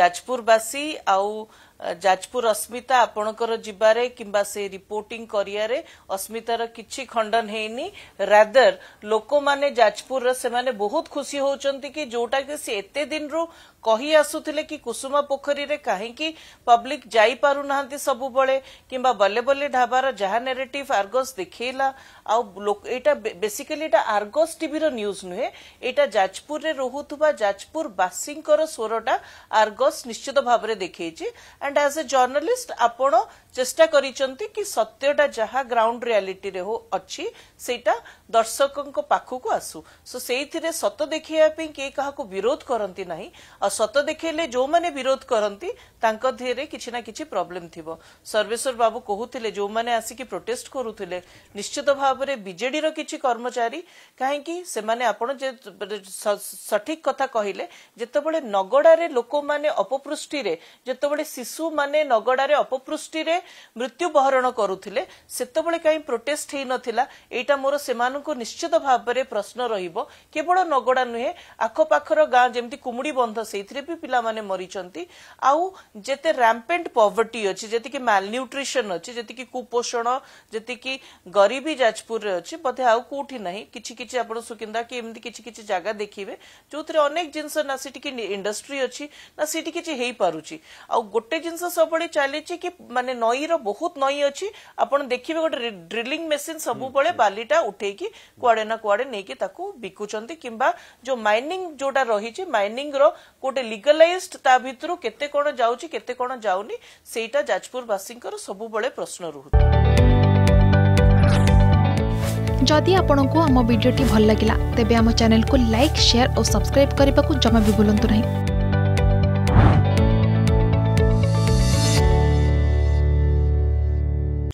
ଯାଜପୁରବାସୀ ଆଉ ଯାଜପୁର ଅସ୍ମିତା ଆପଣଙ୍କର ଯିବାରେ କିମ୍ବା ସେ ରିପୋର୍ଟିଂ କରିବାରେ ଅସ୍ମିତାର କିଛି ଖଣ୍ଡନ ହେଇନି ରାଦର ଲୋକମାନେ ଯାଜପୁରର ସେମାନେ ବହୁତ ଖୁସି ହେଉଛନ୍ତି କି ଯୋଉଟାକି ସେ ଏତେ ଦିନରୁ କହି ଆସୁଥିଲେ କି କୁସୁମା ପୋଖରୀରେ କାହିଁକି ପବ୍ଲିକ ଯାଇପାରୁନାହାନ୍ତି ସବୁବେଳେ କିମ୍ବା ବଲେ ବଲେ ଢାବାର ଯାହା ନେରେଟିଭ୍ ଆର୍ଗସ୍ ଦେଖେଇଲା ଆଉ ଏଇଟା ବେସିକାଲି ଏଇଟା ଆର୍ଗସ୍ ଟିଭିର ନ୍ୟୁଜ୍ ନୁହେଁ ଏଇଟା ଯାଜପୁରରେ ରହୁଥିବା ଯାଜପୁରବାସୀଙ୍କର ସ୍ୱରଟା ଆର୍ଗସ୍ ନିଶ୍ଚିତ ଭାବରେ ଦେଖେଇଛି एंड एज ए जर्नालीस्ट आप चेष्टा कर सत्यटा जहाँ ग्राउंड रियालीटी अच्छी से दर्शक पाखक आसू सो से सत देखापे किए क्या विरोध करती ना आ सत देखे जो मैंने विरोध करती देहरे कि प्रोब्लेम थी सर्वेश्वर बाबू कहते जो मैंने आसिक प्रोटेस्ट करुले निश्चित भाव में विजेड कि कर्मचारी कहीं सठिक कथा कहले जिते नगड़े लोक मैंने अपपृष्टि जिते शिशु ଶିଶୁମାନେ ନଗଡ଼ାରେ ଅପପୃଷ୍ଟିରେ ମୃତ୍ୟୁ ବହରଣ କରୁଥିଲେ ସେତେବେଳେ କାହିଁ ପ୍ରୋଟେଷ୍ଟ ହେଇନଥିଲା ଏଇଟା ମୋର ସେମାନଙ୍କୁ ନିଶ୍ଚିତ ଭାବରେ ପ୍ରଶ୍ନ ରହିବ କେବଳ ନଗଡ଼ା ନୁହେଁ ଆଖପାଖର ଗାଁ ଯେମିତି କୁମୁଡ଼ି ବନ୍ଧ ସେଇଥିରେ ବି ପିଲାମାନେ ମରିଛନ୍ତି ଆଉ ଯେତେ ରାମ୍ପେଣ୍ଟ ପଭର୍ଟି ଅଛି ଯେତିକି ମାଲନ୍ୟୁଟ୍ରିସନ୍ ଅଛି ଯେତିକି କୁପୋଷଣ ଯେତିକି ଗରିବି ଯାଜପୁରରେ ଅଛି ବୋଧେ ଆଉ କୋଉଠି ନାହିଁ କିଛି କିଛି ଆପଣ ସୁକିନ୍ଦା କି ଏମିତି କିଛି କିଛି ଜାଗା ଦେଖିବେ ଯୋଉଥିରେ ଅନେକ ଜିନିଷ ନା ସେଠି କି ଇଣ୍ଡଷ୍ଟ୍ରି ଅଛି ନା ସେଠି କିଛି ହେଇପାରୁଛି ଆଉ ଗୋଟେ ଜିନିଷ ସବୁବେଳେ ଚାଲିଛି କି ମାନେ ନଈର ବହୁତ ନଈ ଅଛି ଆପଣ ଦେଖିବେ ଗୋଟେ ଡ୍ରିଲିଂ ମେସିନ୍ ସବୁବେଳେ ବାଲିଟା ଉଠେଇକି କୁଆଡେ ନା କୁଆଡେ ନେଇକି ତାକୁ ବିକୁଛନ୍ତି କିମ୍ବା ଯୋଉ ମାଇନିଂ ଯୋଉଟା ରହିଛି ମାଇନିଂର ଗୋଟେ ଲିଗାଲାଇଜଡ ତା ଭିତରୁ କେତେ କଣ ଯାଉଛି କେତେ କଣ ଯାଉନି ସେଇଟା ଯାଜପୁରବାସୀଙ୍କର ସବୁବେଳେ ପ୍ରଶ୍ନ ରହୁଛି ଯଦି ଆପଣଙ୍କୁ ଆମ ଭିଡ଼ିଓଟି ଭଲ ଲାଗିଲା ତେବେ ଆମ ଚ୍ୟାନେଲକୁ ଲାଇକ୍ ସେୟାର ଓ ସବସ୍କ୍ରାଇବ୍ କରିବାକୁ ଜମା ବି ଭୁଲନ୍ତୁ ନାହିଁ